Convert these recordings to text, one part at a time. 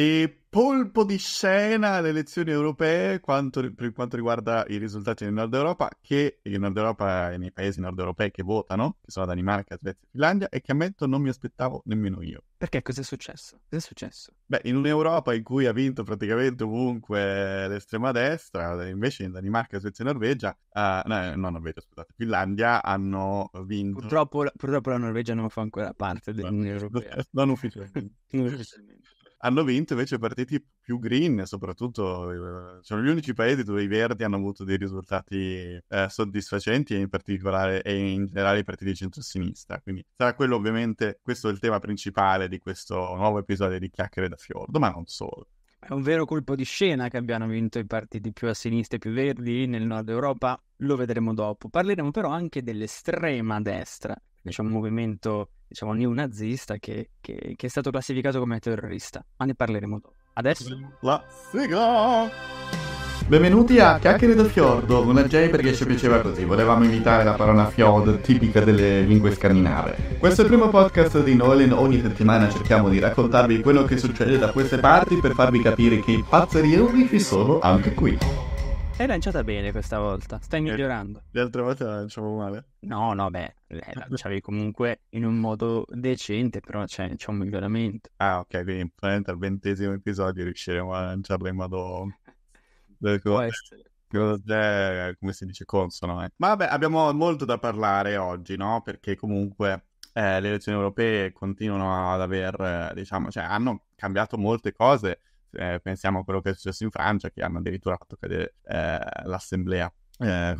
E polpo di scena alle elezioni europee quanto, per quanto riguarda i risultati nel Nord Europa, che in Nord Europa e nei paesi nord europei che votano, che sono Danimarca, Svezia e Finlandia, e che ammetto non mi aspettavo nemmeno io. Perché cos'è successo? Cos'è successo? Beh, in un'Europa in cui ha vinto praticamente ovunque l'estrema destra, invece in Danimarca, Svezia e Norvegia, uh, no, non Norvegia, scusate, Finlandia hanno vinto. Purtroppo, purtroppo la Norvegia non fa ancora parte dell'Unione Europea. Non ufficialmente. non ufficialmente hanno vinto invece partiti più green, soprattutto eh, sono gli unici paesi dove i verdi hanno avuto dei risultati eh, soddisfacenti e in particolare e in generale i partiti di centrosinistra. Quindi sarà quello ovviamente, questo è il tema principale di questo nuovo episodio di Chiacchiere da Fiordo, ma non solo. È un vero colpo di scena che abbiano vinto i partiti più a sinistra e più verdi nel nord Europa, lo vedremo dopo. Parleremo però anche dell'estrema destra, che c'è cioè un movimento diciamo, neonazista che, che, che è stato classificato come terrorista, ma ne parleremo dopo. Adesso... La sigla! Benvenuti a Chiacchiere del Fiordo, una J perché ci piaceva così, volevamo imitare la parola fjord tipica delle lingue scandinave. Questo è il primo podcast di Nolan, ogni settimana cerchiamo di raccontarvi quello che succede da queste parti per farvi capire che i pazzerioni ci sono anche qui. L'hai lanciata bene questa volta, stai eh, migliorando. Le altre volte la lanciavo male. No, no, beh, la lanciavi comunque in un modo decente, però c'è, cioè, c'è un miglioramento. Ah, ok, quindi probabilmente al ventesimo episodio riusciremo a lanciarla in modo... Può essere. come si dice, consono. Eh. Ma vabbè, abbiamo molto da parlare oggi, no? Perché comunque eh, le elezioni europee continuano ad aver, eh, diciamo, cioè hanno cambiato molte cose eh, pensiamo a quello che è successo in Francia, che hanno addirittura fatto cadere eh, l'assemblea, eh,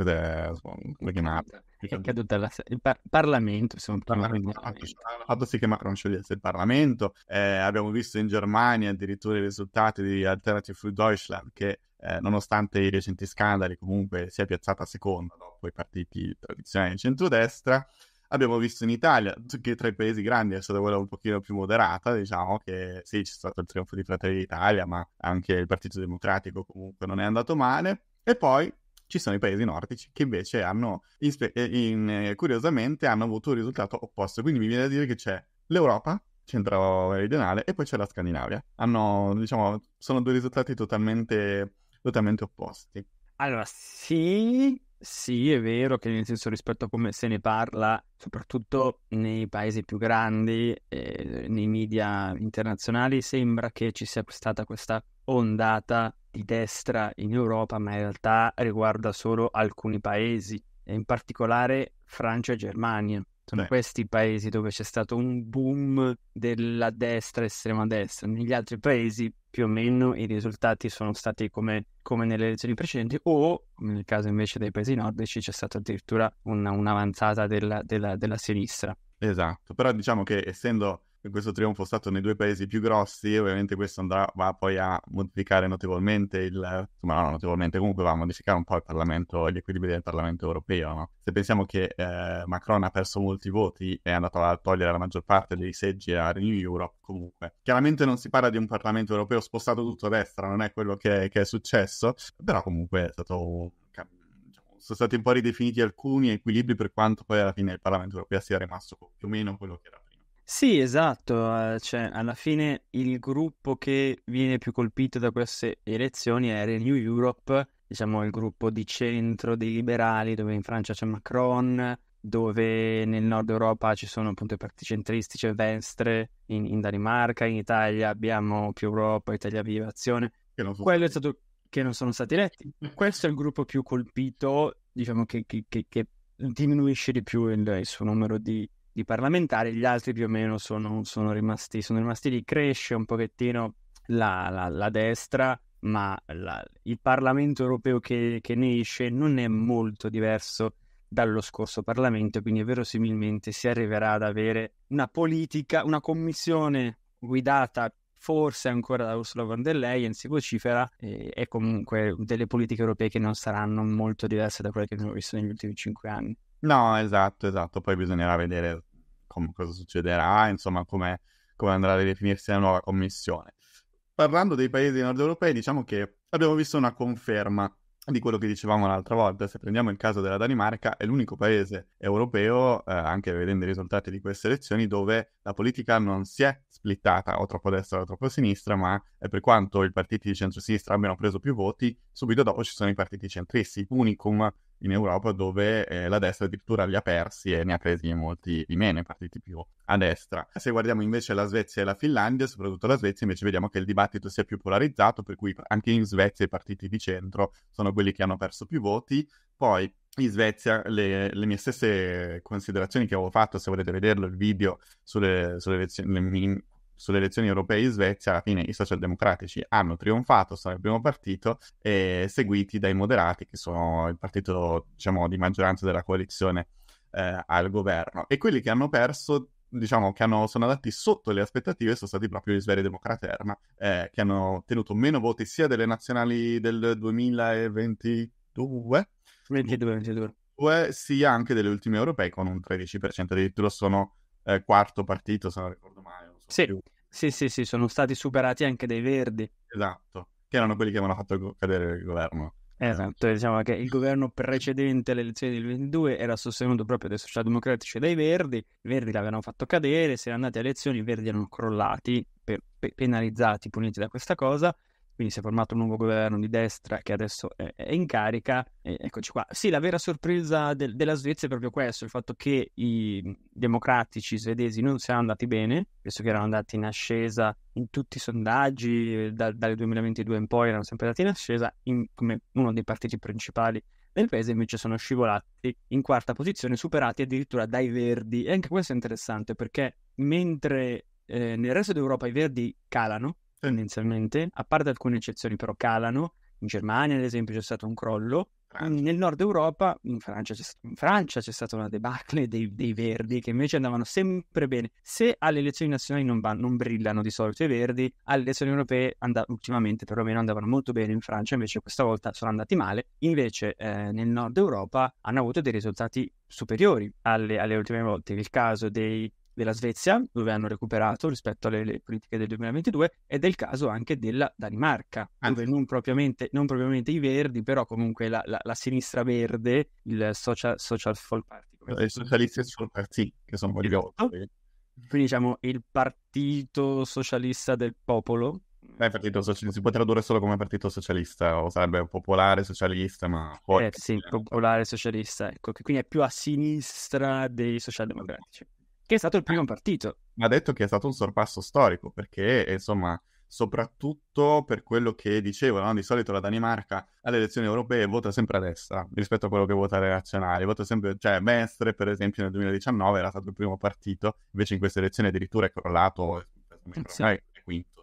come chiamata? È caduta la, il par- Parlamento, sono il Parlamento. Hanno esatto, eh. esatto, fatto sì che Macron sciogliesse il Parlamento. Eh, abbiamo visto in Germania addirittura i risultati di Alternative für Deutschland che eh, nonostante i recenti scandali, comunque si è piazzata seconda dopo i partiti tradizionali di centrodestra. Abbiamo visto in Italia, che tra i paesi grandi è stata quella un pochino più moderata, diciamo che sì, c'è stato il trionfo di Fratelli d'Italia, ma anche il Partito Democratico comunque non è andato male. E poi ci sono i paesi nordici che invece hanno, in, eh, in, eh, curiosamente, hanno avuto un risultato opposto. Quindi mi viene da dire che c'è l'Europa, centro-meridionale, e poi c'è la Scandinavia. Hanno, diciamo, sono due risultati totalmente, totalmente opposti. Allora, sì, sì, è vero che nel senso rispetto a come se ne parla, soprattutto nei paesi più grandi, eh, nei media internazionali, sembra che ci sia stata questa ondata di destra in Europa, ma in realtà riguarda solo alcuni paesi, in particolare Francia e Germania. Sono Beh. questi i paesi dove c'è stato un boom della destra, estrema destra. Negli altri paesi più o meno i risultati sono stati come, come nelle elezioni precedenti o nel caso invece dei paesi nordici c'è stata addirittura una, un'avanzata della, della, della sinistra. Esatto, però diciamo che essendo questo trionfo è stato nei due paesi più grossi, ovviamente questo andrà, va poi a modificare notevolmente il, insomma no, notevolmente, comunque va a modificare un po' il Parlamento, gli equilibri del Parlamento europeo, no? Se pensiamo che eh, Macron ha perso molti voti e è andato a togliere la maggior parte dei seggi a Renew Europe, comunque. Chiaramente non si parla di un Parlamento europeo spostato tutto a destra, non è quello che, che è successo, però comunque è stato diciamo, sono stati un po' ridefiniti alcuni equilibri per quanto poi alla fine il Parlamento europeo sia rimasto più o meno quello che era sì, esatto, eh, cioè alla fine il gruppo che viene più colpito da queste elezioni è Renew Europe, diciamo il gruppo di centro dei liberali dove in Francia c'è Macron, dove nel nord Europa ci sono appunto i partiti centristi, c'è Venstre, in, in Danimarca, in Italia abbiamo più Europa, Italia Viva Azione, che non, Quello è stato... che non sono stati eletti. Questo è il gruppo più colpito, diciamo che, che, che, che diminuisce di più il, il suo numero di di parlamentari, gli altri più o meno sono, sono, rimasti, sono rimasti lì, cresce un pochettino la, la, la destra, ma la, il Parlamento europeo che, che ne esce non è molto diverso dallo scorso Parlamento, quindi verosimilmente si arriverà ad avere una politica, una commissione guidata forse ancora da Ursula von der Leyen, si vocifera, e, e comunque delle politiche europee che non saranno molto diverse da quelle che abbiamo visto negli ultimi cinque anni. No, esatto, esatto. Poi bisognerà vedere com- cosa succederà, insomma, come andrà a ridefinirsi la nuova commissione. Parlando dei paesi nord europei, diciamo che abbiamo visto una conferma di quello che dicevamo l'altra volta. Se prendiamo il caso della Danimarca, è l'unico paese europeo, eh, anche vedendo i risultati di queste elezioni, dove la politica non si è splittata o troppo a destra o troppo a sinistra, ma per quanto i partiti di centrosinistra abbiano preso più voti, subito dopo ci sono i partiti centristi, unicum in Europa dove eh, la destra addirittura li ha persi e ne ha presi molti di meno, i partiti più a destra. Se guardiamo invece la Svezia e la Finlandia, soprattutto la Svezia, invece vediamo che il dibattito si è più polarizzato, per cui anche in Svezia i partiti di centro sono quelli che hanno perso più voti. Poi in Svezia le, le mie stesse considerazioni che avevo fatto, se volete vederlo il video sulle, sulle elezioni, sulle elezioni europee in Svezia, alla fine i socialdemocratici hanno trionfato, sono il primo partito, eh, seguiti dai moderati, che sono il partito diciamo, di maggioranza della coalizione eh, al governo. E quelli che hanno perso diciamo che hanno, sono andati sotto le aspettative sono stati proprio gli Sveri Democraterma eh, che hanno ottenuto meno voti sia delle nazionali del 2022 22, 22. sia anche delle ultime europee con un 13% addirittura sono eh, quarto partito se non ricordo male, sì, sì, sì, sì, sono stati superati anche dai verdi. Esatto, che erano quelli che avevano fatto cadere il governo. Esatto, esatto, diciamo che il governo precedente alle elezioni del 22 era sostenuto proprio dai socialdemocratici e dai verdi, i verdi l'avevano fatto cadere, si erano andati alle elezioni, i verdi erano crollati, pe- penalizzati, puniti da questa cosa, quindi si è formato un nuovo governo di destra che adesso è, è in carica. E eccoci qua. Sì, la vera sorpresa de- della Svezia è proprio questo, il fatto che i democratici svedesi non siano andati bene, visto che erano andati in ascesa in tutti i sondaggi, eh, da- dal 2022 in poi erano sempre andati in ascesa in- come uno dei partiti principali nel paese invece sono scivolati in quarta posizione, superati addirittura dai Verdi. E anche questo è interessante perché mentre eh, nel resto d'Europa i Verdi calano, tendenzialmente, a parte alcune eccezioni però calano, in Germania ad esempio c'è stato un crollo, Francia. nel nord Europa, in Francia, in Francia c'è, stata una debacle dei, dei, verdi che invece andavano sempre bene. Se alle elezioni nazionali non, va, non brillano di solito i verdi, alle elezioni europee and- ultimamente perlomeno andavano molto bene in Francia, invece questa volta sono andati male. Invece eh, nel nord Europa hanno avuto dei risultati superiori alle, alle ultime volte. Il caso dei della Svezia, dove hanno recuperato rispetto alle politiche del 2022, ed è il caso anche della Danimarca, ah. dove non propriamente, non propriamente, i verdi, però comunque la, la, la sinistra verde, il social, social folk party. Come... I socialisti social party, che sono quelli esatto. Volta. Quindi diciamo il partito socialista del popolo. Beh, partito socialista, si può tradurre solo come partito socialista, o sarebbe popolare socialista, ma... Poi... Eh sì, popolare socialista, ecco, che quindi è più a sinistra dei socialdemocratici che è stato il primo partito. Ha detto che è stato un sorpasso storico perché, insomma, soprattutto per quello che dicevano, di solito la Danimarca alle elezioni europee vota sempre a destra rispetto a quello che vota alle nazionali, vota sempre, cioè Mestre per esempio nel 2019 era stato il primo partito, invece in queste elezioni addirittura è crollato, è, è, è, è quinto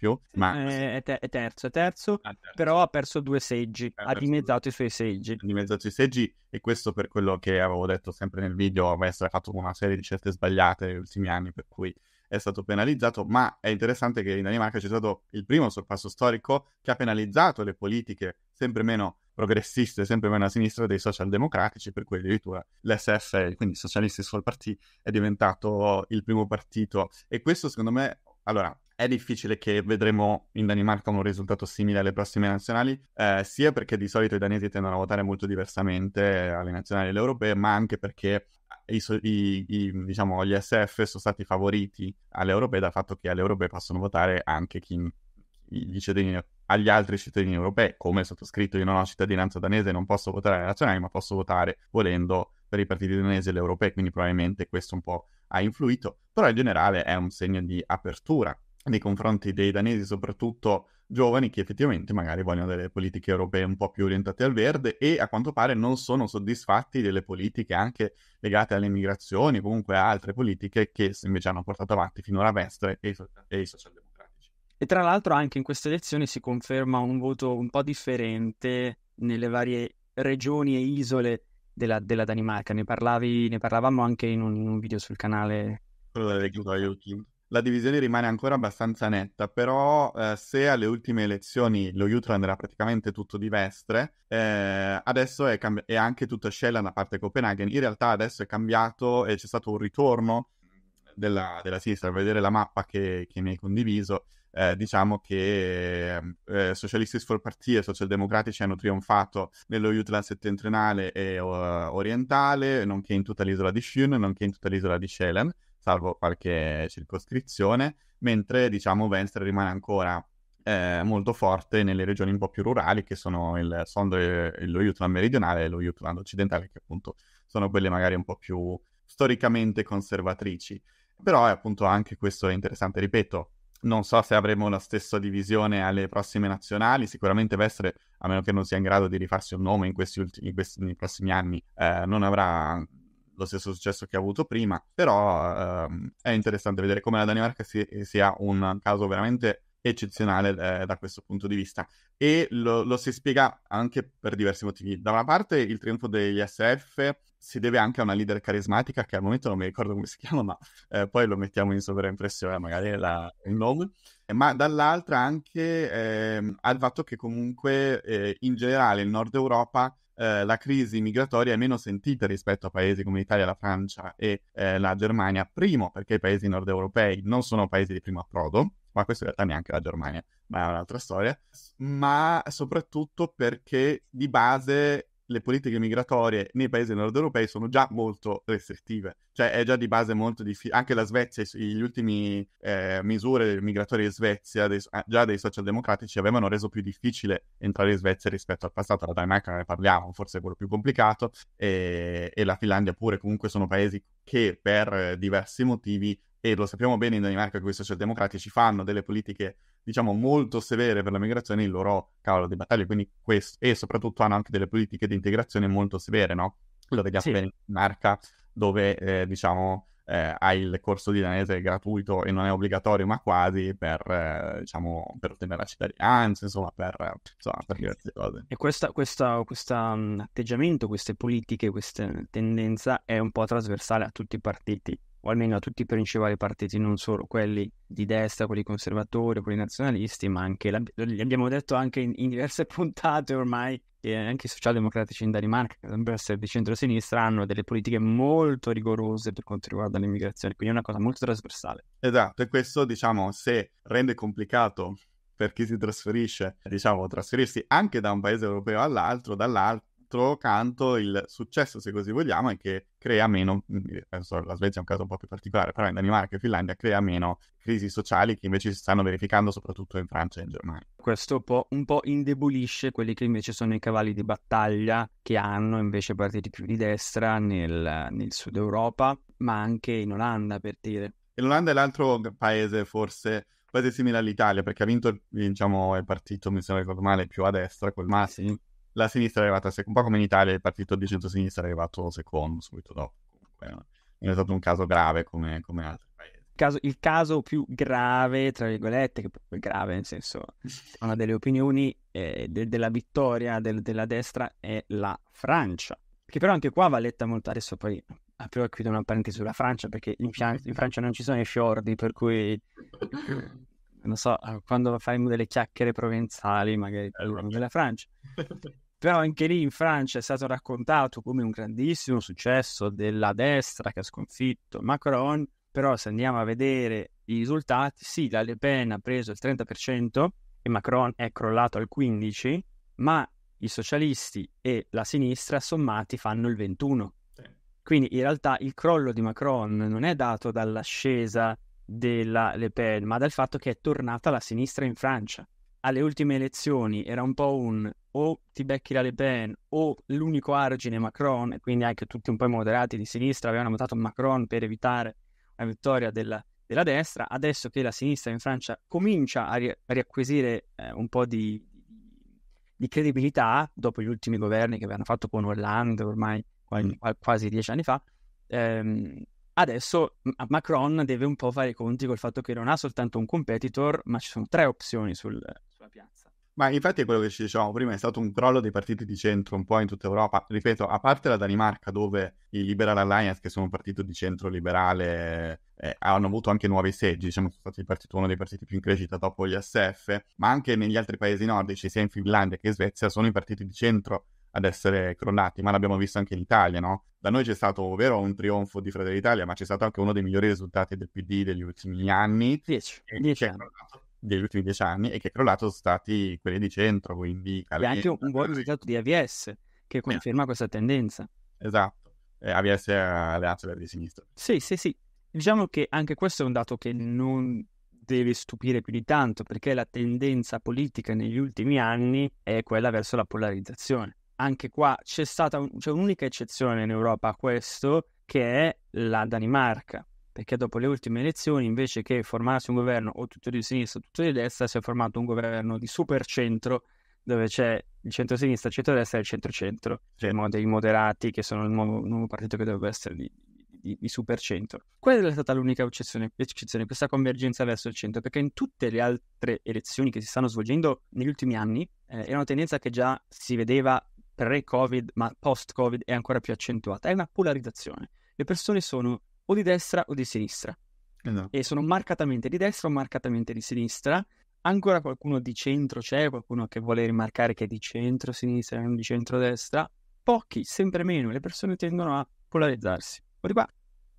più. Ma... Eh, è, terzo, è terzo, ah, terzo, però ha perso due seggi, eh, ha dimezzato i suoi seggi. Ha dimezzato i seggi e questo per quello che avevo detto sempre nel video, Vestra essere fatto una serie di scelte sbagliate negli ultimi anni, per cui è stato penalizzato, ma è interessante che in Danimarca c'è stato il primo sorpasso storico che ha penalizzato le politiche sempre meno progressiste, sempre meno a sinistra dei socialdemocratici, per cui addirittura l'SF, quindi Socialisti Social Party, è diventato il primo partito. E questo secondo me, allora, è difficile che vedremo in Danimarca un risultato simile alle prossime nazionali, eh, sia perché di solito i danesi tendono a votare molto diversamente alle nazionali e alle europee, ma anche perché i, i, i, diciamo, gli SF sono stati favoriti alle europee dal fatto che alle europee possono votare anche chi, gli cittadini, agli altri cittadini europei, come sottoscritto io non ho cittadinanza danese, non posso votare alle nazionali, ma posso votare volendo per i partiti danesi e le europee, quindi probabilmente questo un po' ha influito, però in generale è un segno di apertura nei confronti dei danesi, soprattutto giovani che effettivamente magari vogliono delle politiche europee un po' più orientate al verde e a quanto pare non sono soddisfatti delle politiche anche legate alle migrazioni, comunque a altre politiche che invece hanno portato avanti finora Vestre e, e i socialdemocratici. E tra l'altro anche in queste elezioni si conferma un voto un po' differente nelle varie regioni e isole della, della Danimarca, ne, parlavi, ne, parlavamo anche in un, in un video sul canale. Quello delle YouTube la divisione rimane ancora abbastanza netta, però eh, se alle ultime elezioni lo Jutland era praticamente tutto di Vestre, eh, adesso è, cambi- è, anche tutta Shellan da parte Copenaghen. In realtà adesso è cambiato e c'è stato un ritorno della, della sinistra. Vedere la mappa che, che mi hai condiviso, eh, diciamo che eh, eh Socialistics for Party e Socialdemocratici hanno trionfato nello Jutland settentrionale e uh, orientale, nonché in tutta l'isola di Schön, nonché in tutta l'isola di Schellen salvo qualche circoscrizione, mentre diciamo Venstre rimane ancora eh, molto forte nelle regioni un po' più rurali che sono il Sondo e lo Jutland meridionale e lo Jutland occidentale che appunto sono quelle magari un po' più storicamente conservatrici. Però eh, appunto anche questo è interessante, ripeto, non so se avremo la stessa divisione alle prossime nazionali, sicuramente Vestre, a meno che non sia in grado di rifarsi un nome in questi, ultimi, in questi nei prossimi anni, eh, non avrà lo stesso successo che ha avuto prima, però ehm, è interessante vedere come la Danimarca si, sia un caso veramente eccezionale eh, da questo punto di vista e lo, lo, si spiega anche per diversi motivi. Da una parte il trionfo degli SF si deve anche a una leader carismatica che al momento non mi ricordo come si chiama, ma eh, poi lo mettiamo in sovraimpressione magari la, il nome, ma dall'altra anche eh, al fatto che comunque eh, in generale il nord Europa eh, la crisi migratoria è meno sentita rispetto a paesi come l'Italia, la Francia e eh, la Germania. Primo, perché i paesi nord europei non sono paesi di primo approdo, ma questo in realtà neanche la Germania, ma è un'altra storia, ma soprattutto perché di base le politiche migratorie nei paesi nord europei sono già molto restrittive, cioè è già di base molto difficile. Anche la Svezia, gli ultimi eh, misure migratorie in Svezia, dei, ah, già dei socialdemocratici, avevano reso più difficile entrare in Svezia rispetto al passato. La Danimarca ne parliamo, forse è quello più complicato, e, e la Finlandia pure. Comunque sono paesi che per diversi motivi e lo sappiamo bene in Danimarca che i socialdemocratici fanno delle politiche, diciamo, molto severe per la migrazione, il loro cavolo di battaglia, quindi questo, e soprattutto hanno anche delle politiche di integrazione molto severe, no? Lo vediamo sì. bene in Danimarca, dove, eh, diciamo, eh, hai il corso di danese gratuito e non è obbligatorio, ma quasi per, eh, diciamo, per ottenere la cittadinanza, insomma, per, insomma, per diverse cose. E questo atteggiamento, queste politiche, questa tendenza è un po' trasversale a tutti i partiti o almeno a tutti i principali partiti, non solo quelli di destra, quelli conservatori, quelli nazionalisti, ma anche, abbiamo detto anche in, in diverse puntate ormai, che anche i socialdemocratici in Danimarca, che sembra essere di centrosinistra, hanno delle politiche molto rigorose per quanto riguarda l'immigrazione, quindi è una cosa molto trasversale. Esatto, per questo diciamo se rende complicato per chi si trasferisce, diciamo trasferirsi anche da un paese europeo all'altro, dall'altro, dall'altro canto il successo, se così vogliamo, è che crea meno, adesso la Svezia è un caso un po' più particolare, però in Danimarca e Finlandia crea meno crisi sociali che invece si stanno verificando soprattutto in Francia e in Germania. Questo un po', un po' indebolisce quelli che invece sono i cavalli di battaglia che hanno invece partiti più di destra nel, nel sud Europa, ma anche in Olanda per dire. E l'Olanda è l'altro paese forse quasi simile all'Italia perché ha vinto diciamo, il partito, mi sembra ricordo male, più a destra, col Massi, la sinistra è arrivata seconda, un po' come in Italia il partito di centrosinistra è arrivato secondo subito dopo. Comunque, non è stato un caso grave come, come altri paesi. Il caso, il caso più grave, tra virgolette, che è grave nel senso, una delle opinioni eh, de- della vittoria de- della destra è la Francia, che però anche qua va letta molto. Adesso poi apro e qui una parentesi sulla Francia, perché in, Fran- in Francia non ci sono i fiordi, per cui non so, quando fai delle chiacchiere provenzali, magari allora. Eh, della Francia. Esatto però anche lì in Francia è stato raccontato come un grandissimo successo della destra che ha sconfitto Macron, però se andiamo a vedere i risultati, sì, la Le Pen ha preso il 30% e Macron è crollato al 15%, ma i socialisti e la sinistra sommati fanno il 21%. Quindi in realtà il crollo di Macron non è dato dall'ascesa della Le Pen, ma dal fatto che è tornata la sinistra in Francia alle ultime elezioni era un po' un o ti becchi la Le Pen o l'unico argine Macron, e quindi anche tutti un po' i moderati di sinistra avevano votato Macron per evitare la vittoria della, della destra, adesso che la sinistra in Francia comincia a, ri- a riacquisire eh, un po' di, di, credibilità dopo gli ultimi governi che avevano fatto con Hollande ormai quasi, mm. quasi dieci anni fa, ehm, adesso Macron deve un po' fare i conti col fatto che non ha soltanto un competitor, ma ci sono tre opzioni sul, sulla piazza. Ma infatti quello che ci dicevamo prima, è stato un crollo dei partiti di centro un po' in tutta Europa. Ripeto, a parte la Danimarca, dove i Liberal Alliance, che sono un partito di centro liberale, eh, hanno avuto anche nuovi seggi, diciamo, sono stati partito, uno dei partiti più in crescita dopo gli SF, ma anche negli altri paesi nordici, sia in Finlandia che in Svezia, sono i partiti di centro ad essere crollati, ma l'abbiamo visto anche in Italia, no? Da noi c'è stato, vero, un trionfo di Fratelli d'Italia, ma c'è stato anche uno dei migliori risultati del PD degli ultimi anni. Dieci, anni degli ultimi dieci anni e che è crollato sono stati quelli di centro, quindi... Calenda, e anche un buon risultato di AVS che conferma eh. questa tendenza. Esatto, eh, AVS è alleanza verde di sinistra. Sì, sì, sì. Diciamo che anche questo è un dato che non deve stupire più di tanto perché la tendenza politica negli ultimi anni è quella verso la polarizzazione. Anche qua c'è stata un, c'è un'unica eccezione in Europa a questo che è la Danimarca perché dopo le ultime elezioni, invece che formarsi un governo o tutto di sinistra o tutto di destra, si è formato un governo di super centro, dove c'è il centro-sinistra, il centro-destra e il centro-centro, cioè certo. dei moderati che sono il nuovo, nuovo partito che dovrebbe essere di, di, di supercentro. Quella è stata l'unica eccezione, eccezione, questa convergenza verso il centro, perché in tutte le altre elezioni che si stanno svolgendo negli ultimi anni eh, è una tendenza che già si vedeva pre-Covid, ma post-Covid è ancora più accentuata, è una polarizzazione. Le persone sono o di destra o di sinistra. Eh no. Esatto. E sono marcatamente di destra o marcatamente di sinistra. Ancora qualcuno di centro c'è, qualcuno che vuole rimarcare che è di centro-sinistra e non di centro-destra. Pochi, sempre meno, le persone tendono a polarizzarsi. O di qua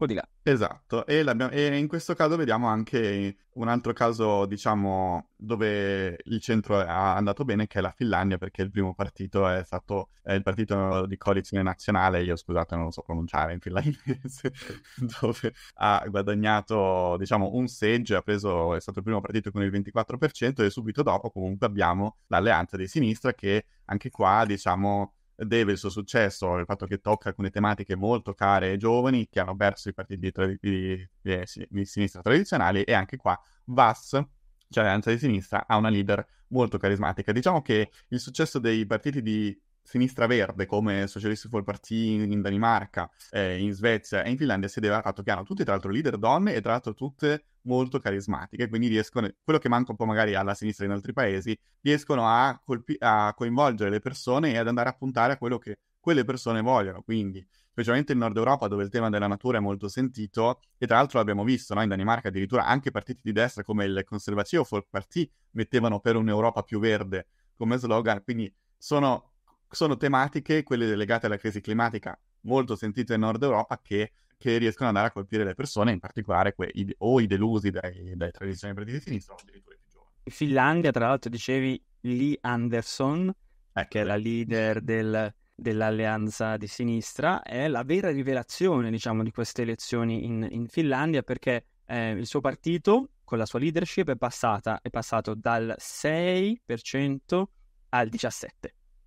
po' di là. Esatto, e, e, in questo caso vediamo anche un altro caso, diciamo, dove il centro ha andato bene, che è la Finlandia, perché il primo partito è stato è il partito di coalizione nazionale, io scusate non lo so pronunciare in finlandese, dove ha guadagnato, diciamo, un seggio, ha preso, è stato il primo partito con il 24% e subito dopo comunque abbiamo l'alleanza di sinistra che anche qua, diciamo, deve il suo successo al fatto che tocca alcune tematiche molto care ai giovani che hanno perso i partiti di, di, di, eh, di sinistra tradizionali e anche qua VAS, cioè l'alleanza di sinistra, ha una leader molto carismatica. Diciamo che il successo dei partiti di sinistra verde come Socialist Football Party in, Danimarca, eh, in Svezia e in Finlandia siedeva deve al fatto che tutte tra l'altro leader donne e tra l'altro tutte molto carismatiche, quindi riescono, quello che manca un po' magari alla sinistra in altri paesi, riescono a, colpi- a coinvolgere le persone e ad andare a puntare a quello che quelle persone vogliono, quindi specialmente in Nord Europa dove il tema della natura è molto sentito e tra l'altro l'abbiamo visto no? in Danimarca addirittura anche partiti di destra come il Conservativo Folk Party mettevano per un'Europa più verde come slogan, quindi sono sono tematiche, quelle legate alla crisi climatica, molto sentite in Nord Europa, che, che riescono ad andare a colpire le persone, in particolare que- i, o i delusi dai, dai tradizionali partiti di sinistra o addirittura i più giovani. In Finlandia, tra l'altro, dicevi Lee Anderson, ecco, che è la ecco. leader del, dell'alleanza di sinistra, è la vera rivelazione, diciamo, di queste elezioni in, in Finlandia, perché eh, il suo partito, con la sua leadership, è, passata, è passato dal 6% al 17%.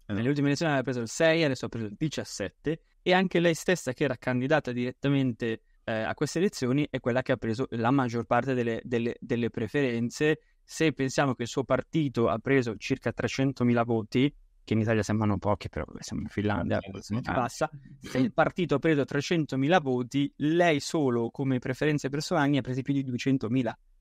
Esatto. Nelle ultime elezioni aveva preso il 6, adesso ha preso il 17 e anche lei stessa che era candidata direttamente eh, a queste elezioni è quella che ha preso la maggior parte delle, delle, delle preferenze. Se pensiamo che il suo partito ha preso circa 300.000 voti, che in Italia sembrano pochi, però siamo in Finlandia, eh, basta. Se il partito ha preso 300.000 voti, lei solo come preferenze personali ha preso più di 200.000.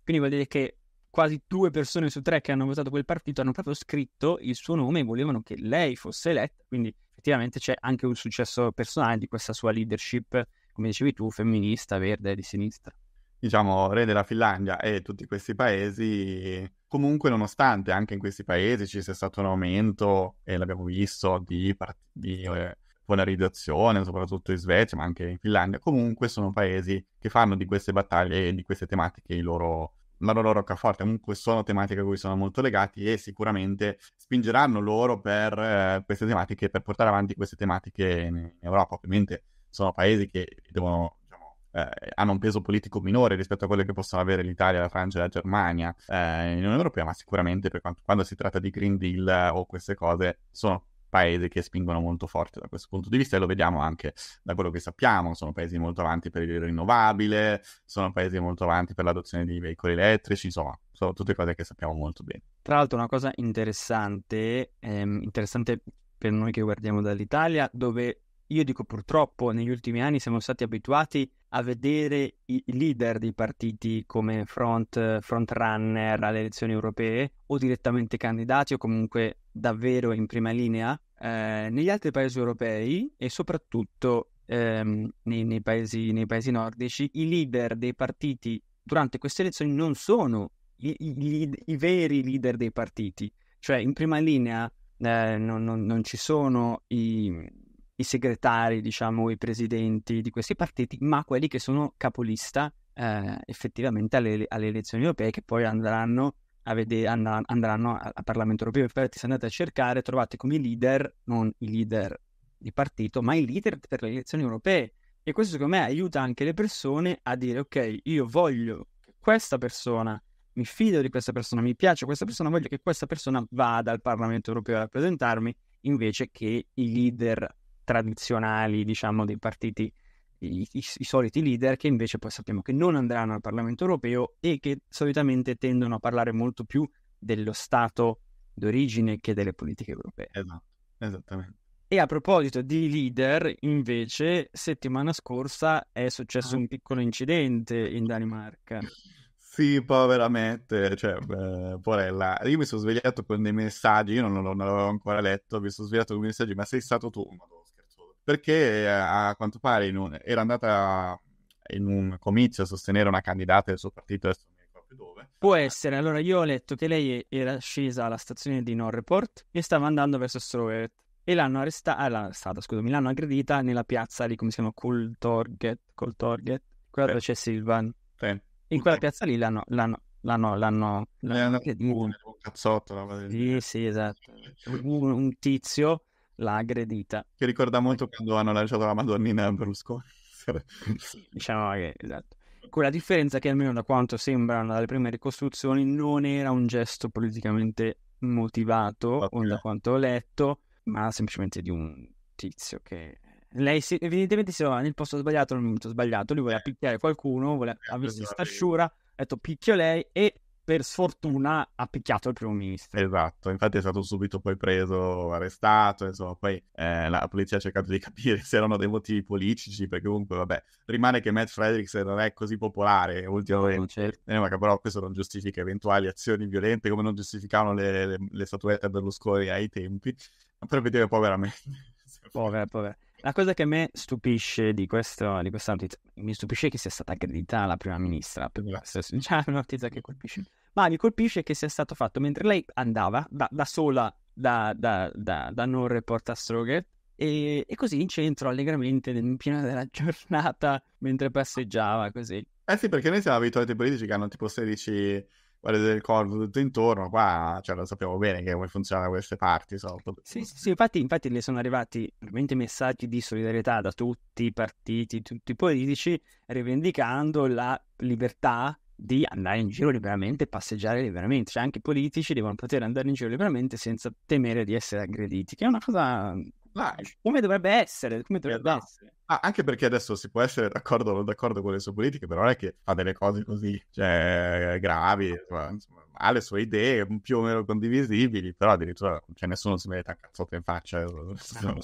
Quindi vuol dire che quasi due persone su tre che hanno votato quel partito hanno proprio scritto il suo nome e volevano che lei fosse eletta, quindi effettivamente c'è anche un successo personale di questa sua leadership, come dicevi tu, femminista, verde, di sinistra. Diciamo, re della Finlandia e tutti questi paesi, comunque nonostante anche in questi paesi ci sia stato un aumento, e l'abbiamo visto, di, part- di eh, polarizzazione, soprattutto in Svezia, ma anche in Finlandia, comunque sono paesi che fanno di queste battaglie e di queste tematiche i loro la loro roccaforte, comunque sono tematiche a cui sono molto legati e sicuramente spingeranno loro per eh, queste tematiche, per portare avanti queste tematiche in Europa. Ovviamente sono paesi che devono diciamo, eh, hanno un peso politico minore rispetto a quelle che possono avere l'Italia, la Francia e la Germania eh, in Unione Europea, ma sicuramente per quanto, quando si tratta di Green Deal eh, o queste cose sono paese che spingono molto forte da questo punto di vista e lo vediamo anche da quello che sappiamo, sono paesi molto avanti per il rinnovabile, sono paesi molto avanti per l'adozione di veicoli elettrici, insomma, sono tutte cose che sappiamo molto bene. Tra l'altro una cosa interessante, ehm, interessante per noi che guardiamo dall'Italia, dove io dico purtroppo negli ultimi anni siamo stati abituati a vedere i leader dei partiti come front, front runner alle elezioni europee o direttamente candidati o comunque davvero in prima linea eh, negli altri paesi europei e soprattutto ehm, nei, nei, paesi, nei paesi nordici i leader dei partiti durante queste elezioni non sono i, i, i, veri leader dei partiti. Cioè, in prima linea eh, non, non, non, ci sono i, i segretari, diciamo, i presidenti di questi partiti, ma quelli che sono capolista eh, effettivamente alle, alle, elezioni europee che poi andranno a vedere, andranno, andranno al Parlamento europeo. Infatti, se andate a cercare, trovate come leader, non i leader di partito, ma i leader per le elezioni europee. E questo secondo me aiuta anche le persone a dire, ok, io voglio che questa persona, mi fido di questa persona, mi piace questa persona, voglio che questa persona vada al Parlamento europeo a rappresentarmi, invece che i leader tradizionali, diciamo, dei partiti, i, i, i, soliti leader, che invece poi sappiamo che non andranno al Parlamento europeo e che solitamente tendono a parlare molto più dello Stato d'origine che delle politiche europee. Esatto, esattamente. E a proposito di leader, invece, settimana scorsa è successo un piccolo incidente in Danimarca. Sì, poveramente, cioè, eh, porella. Io mi sono svegliato con dei messaggi, io non, non l'avevo ancora letto, mi sono svegliato con dei messaggi, ma sei stato tu, ma perché eh, a quanto pare un, era andata in un comizio a sostenere una candidata del suo partito, adesso non mi ricordo dove. Può essere, allora io ho letto che lei era scesa alla stazione di Norreport e stava andando verso Strovert e l'hanno arrestata, ah, l'hanno arrestata, scusami, l'hanno aggredita nella piazza lì, come si chiama, Cool Target, Cool Target, quella dove c'è Silvan. Sì. In quella piazza lì l'hanno, l'hanno l'hanno l'hanno, l'hanno... Eh, un cazzotto sì, sì, esatto. un, un, tizio l'ha aggredita. Che ricorda molto eh. quando hanno lanciato la Madonnina a Berlusconi. diciamo che, esatto. Con la differenza che almeno da quanto sembrano dalle prime ricostruzioni non era un gesto politicamente motivato, okay. o da quanto ho letto, ma semplicemente di un tizio che... Lei si... evidentemente si trova nel posto sbagliato nel momento sbagliato, lui voleva eh. picchiare qualcuno, voleva... Eh, ha visto questa sciura, ha detto picchio lei e per sfortuna ha picchiato il primo ministro. Esatto, infatti è stato subito poi preso, arrestato, insomma, poi eh, la polizia ha cercato di capire se erano dei motivi politici, perché comunque, vabbè, rimane che Matt Fredericks non è così popolare ultimamente, no, certo. eh, però questo non giustifica eventuali azioni violente, come non giustificavano le, le, le statuette a Berlusconi ai tempi, per vedere poi veramente... Povera, povera. La cosa che a me stupisce di, questo, di questa notizia, mi stupisce che sia stata aggredita la prima ministra, già cioè, è una notizia che colpisce, mm. ma mi colpisce che sia stato fatto mentre lei andava da, da sola da, da, da, da non report a Stroger e, e, così in centro allegramente nel pieno della giornata mentre passeggiava così. Eh sì, perché noi siamo abituati ai politici che hanno tipo 16 guardate del corvo tutto intorno, qua cioè, lo sappiamo bene che come funzionano queste parti sotto. Sì, sì, sì infatti, infatti ne sono arrivati veramente messaggi di solidarietà da tutti i partiti, tutti i politici, rivendicando la libertà di andare in giro liberamente, passeggiare liberamente, cioè anche i politici devono poter andare in giro liberamente senza temere di essere aggrediti, che è una cosa live. Come dovrebbe essere, come eh, dovrebbe esatto. essere. Ah, anche perché adesso si può essere d'accordo o non d'accordo con le sue politiche, però non è che fa delle cose così cioè, gravi, insomma, ha le sue idee più o meno condivisibili, però addirittura cioè, nessuno si merita cazzotto in faccia. Eh, no.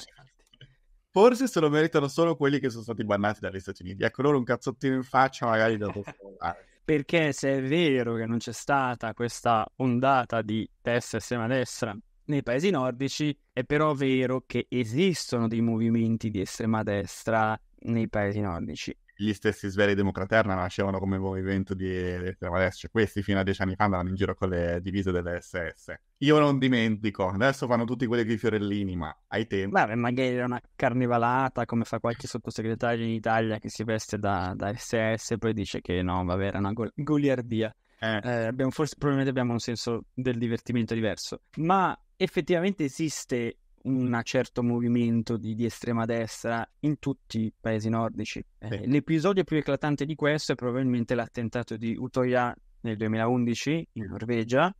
Forse se lo meritano solo quelli che sono stati bannati dagli Stati Uniti. Ecco loro un cazzottino in faccia magari da scolare. Perché se è vero che non c'è stata questa ondata di test estrema destra nei paesi nordici, è però vero che esistono dei movimenti di estrema destra nei paesi nordici. Gli stessi sveri democraterna nascevano come movimento di estrema destra, questi fino a dieci anni fa andavano in giro con le divise delle SS. Io non dimentico, adesso fanno tutti quelli con i fiorellini, ma ai tempi... Vabbè, magari era una carnevalata come fa qualche sottosegretario in Italia che si veste da, da SS e poi dice che no, vabbè, era una goliardia. Eh. Eh, abbiamo forse, probabilmente abbiamo un senso del divertimento diverso. Ma effettivamente esiste un certo movimento di, di, estrema destra in tutti i paesi nordici. Eh, l'episodio più eclatante di questo è probabilmente l'attentato di Utoya nel 2011 in Norvegia,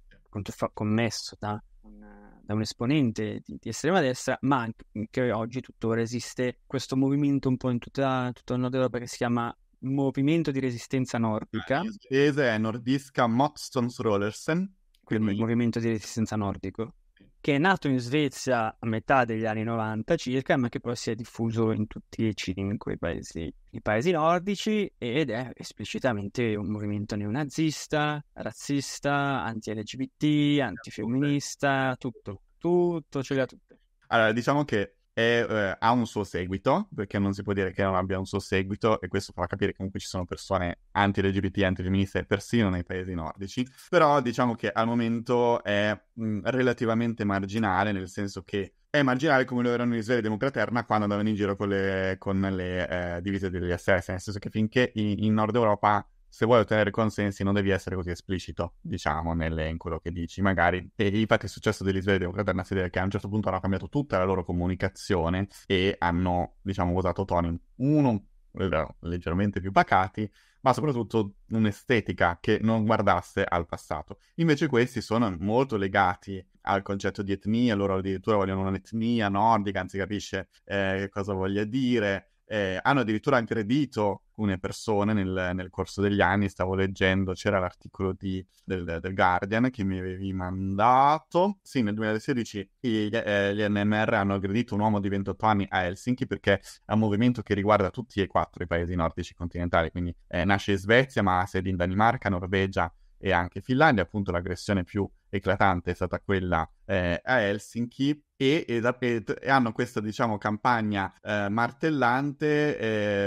commesso da, da un esponente di, di, estrema destra, ma anche mm, oggi tuttora esiste questo movimento un po' in tutta, tutto il nord Europa che si chiama Movimento di Resistenza Nordica. Il svedese è nordiska Motståndsrörelsen. Quindi il movimento di resistenza nordico che è nato in Svezia a metà degli anni 90 circa, ma che poi si è diffuso in tutti e cinque i paesi, i paesi nordici ed è esplicitamente un movimento neonazista, razzista, anti-LGBT, antifemminista, tutto, tutto, ce cioè, l'ha tutto. Allora, diciamo che è, eh, ha un suo seguito, perché non si può dire che non abbia un suo seguito, e questo fa capire che comunque ci sono persone anti-LGBT, anti antifemministe, persino nei paesi nordici, però diciamo che al momento è mh, mm, relativamente marginale, nel senso che è marginale come lo erano gli israeli democraterna quando andavano in giro con le, con le eh, divise degli SS, nel senso che finché in, in Nord Europa se vuoi ottenere consensi non devi essere così esplicito, diciamo, nelle, in quello che dici. Magari, e infatti è successo degli Svegli Democratici una serie che a un certo punto hanno cambiato tutta la loro comunicazione e hanno, diciamo, usato toni, uno, eh, leggermente più pacati, ma soprattutto un'estetica che non guardasse al passato. Invece questi sono molto legati al concetto di etnia, loro addirittura vogliono un'etnia nordica, anzi capisce eh, cosa voglia dire, eh, hanno addirittura anche redito alcune persone nel, nel, corso degli anni, stavo leggendo, c'era l'articolo di, del, del, Guardian che mi avevi mandato, sì, nel 2016 gli, eh, gli, NMR hanno aggredito un uomo di 28 anni a Helsinki perché è un movimento che riguarda tutti e quattro i paesi nordici continentali, quindi eh, nasce in Svezia ma ha sede in Danimarca, Norvegia e anche Finlandia, appunto l'aggressione più eclatante è stata quella eh, a Helsinki e, e, da, e, e, hanno questa diciamo campagna eh, martellante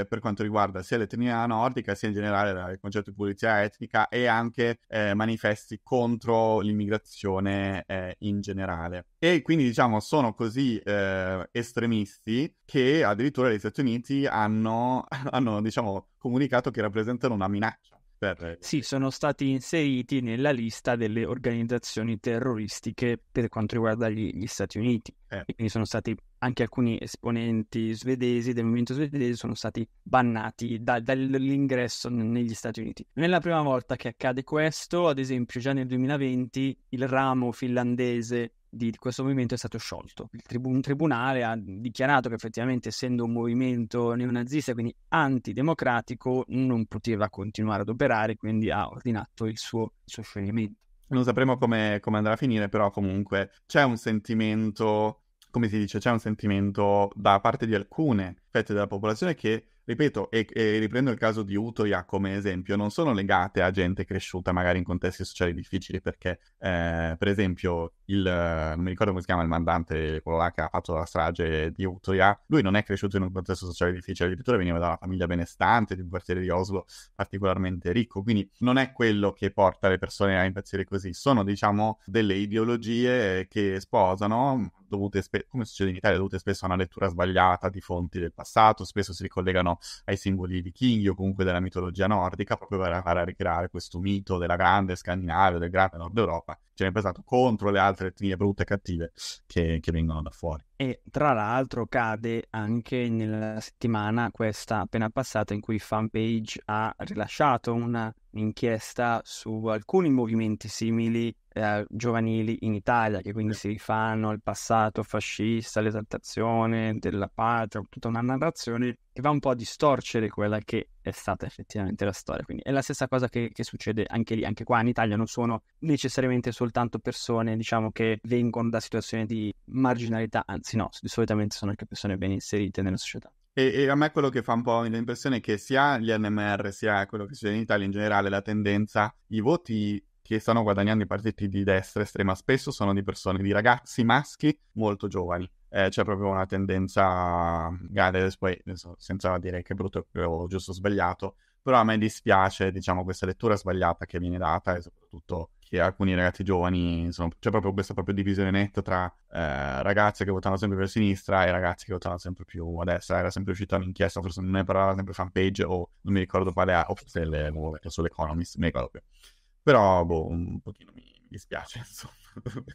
eh, per quanto riguarda sia l'etnia nordica sia in generale il concetto di pulizia etnica e anche eh, manifesti contro l'immigrazione eh, in generale e quindi diciamo sono così eh, estremisti che addirittura gli Stati Uniti hanno, hanno diciamo comunicato che rappresentano una minaccia eh, sì, sono stati inseriti nella lista delle organizzazioni terroristiche per quanto riguarda gli, gli Stati Uniti. Eh. quindi sono stati anche alcuni esponenti svedesi del movimento svedese sono stati bannati da, dall'ingresso negli Stati Uniti. Non è la prima volta che accade questo, ad esempio già nel 2020 il ramo finlandese di questo movimento è stato sciolto. Il tribun- tribunale ha dichiarato che effettivamente essendo un movimento neonazista, quindi antidemocratico, non poteva continuare ad operare, quindi ha ordinato il suo, suo scioglimento. Non sapremo come, come andrà a finire, però comunque c'è un sentimento, come si dice, c'è un sentimento da parte di alcune fette della popolazione che, ripeto, e, e riprendo il caso di Utoya come esempio, non sono legate a gente cresciuta magari in contesti sociali difficili, perché eh, per esempio il, non mi ricordo come si chiama il mandante, quello là che ha fatto la strage di Utoya, lui non è cresciuto in un contesto sociale difficile, addirittura veniva da una famiglia benestante, di un quartiere di Oslo particolarmente ricco, quindi non è quello che porta le persone a impazzire così, sono diciamo delle ideologie che sposano, dovute spe- come succede in Italia, dovute spesso a una lettura sbagliata di fonti del paese passato, spesso si ricollegano ai simboli vichinghi o comunque della mitologia nordica, proprio per andare ricreare questo mito della grande Scandinavia, del grande Nord Europa, ce n'è cioè, pesato contro le altre etnie brutte e cattive che, che, vengono da fuori. E tra l'altro cade anche nella settimana questa appena passata in cui Fanpage ha rilasciato un'inchiesta su alcuni movimenti simili eh, giovanili in Italia, che quindi si rifanno al passato fascista, all'esaltazione della patria, tutta una narrazione che va un po' a distorcere quella che è stata effettivamente la storia. Quindi è la stessa cosa che, che, succede anche lì, anche qua in Italia non sono necessariamente soltanto persone, diciamo, che vengono da situazioni di marginalità, anzi no, solitamente sono anche persone ben inserite nella società. E, e a me quello che fa un po' l'impressione è che sia gli NMR sia quello che succede in Italia in generale, la tendenza, i voti che stanno guadagnando i partiti di destra estrema spesso sono di persone, di ragazzi maschi molto giovani eh, c'è proprio una tendenza, Gales poi senza dire che è brutto o giusto o sbagliato, però a me dispiace diciamo questa lettura sbagliata che viene data e soprattutto che alcuni ragazzi giovani insomma c'è proprio questa proprio divisione netta tra eh, ragazze che votano sempre per sinistra e ragazzi che votano sempre più a destra era sempre uscita un'inchiesta forse non ne parlava sempre fanpage o non mi ricordo quale o se le nuove boh, sull'Economist mi ricordo più però boh un pochino mi mi spiace. Insomma.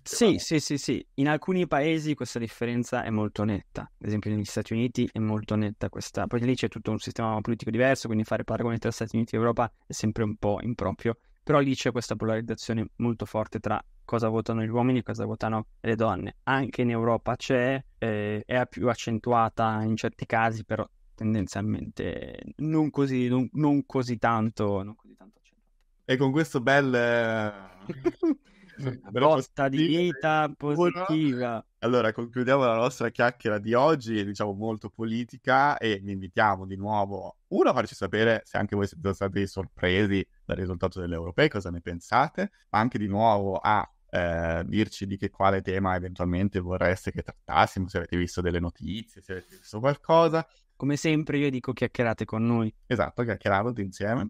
sì, sì, sì, sì. In alcuni paesi questa differenza è molto netta. Ad esempio negli Stati Uniti è molto netta questa. Poi lì c'è tutto un sistema politico diverso, quindi fare paragone tra Stati Uniti e Europa è sempre un po' improprio. Però lì c'è questa polarizzazione molto forte tra cosa votano gli uomini e cosa votano le donne. Anche in Europa c'è, eh, è più accentuata in certi casi, però tendenzialmente non così, non, non così tanto, non così tanto e con questo bel... Eh... Però, di vita positiva. Allora, concludiamo la nostra chiacchiera di oggi, diciamo molto politica, e vi invitiamo di nuovo, uno, a farci sapere se anche voi siete stati sorpresi dal risultato delle europee, cosa ne pensate, ma anche di nuovo a eh, dirci di che quale tema eventualmente vorreste che trattassimo, se avete visto delle notizie, se avete visto qualcosa. Come sempre io dico chiacchierate con noi. Esatto, chiacchierate insieme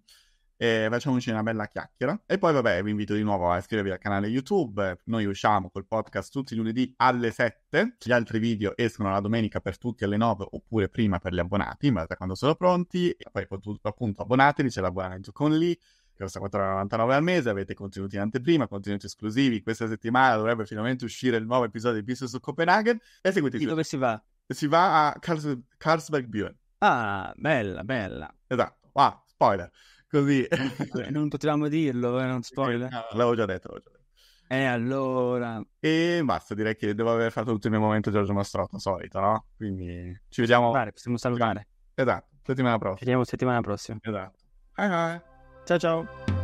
eh, facciamoci una bella chiacchiera. E poi, vabbè, vi invito di nuovo a iscrivervi al canale YouTube. Noi usciamo col podcast tutti i lunedì alle 7. Gli altri video escono la domenica per tutti alle 9 oppure prima per gli abbonati, ma da quando sono pronti. E poi, appunto, abbonatevi, c'è l'abbonamento con lì. Che costa 4,99 al mese, avete contenuti in anteprima, contenuti esclusivi. Questa settimana dovrebbe finalmente uscire il nuovo episodio di Business su Copenaghen. E seguite. qui. dove si va? Si va a Karls- Karlsberg Buen. Ah, bella, bella. Esatto. Ah, spoiler così. non potevamo dirlo, eh, non spoiler. No, l'avevo già detto, l'avevo già detto. E eh, allora... E basta, direi che devo aver fatto tutto il mio momento Giorgio Mastrotto solito, no? Quindi ci vediamo... Vale, possiamo salutare. Esatto, settimana prossima. Ci vediamo settimana prossima. Esatto. Hi hi. Ciao ciao.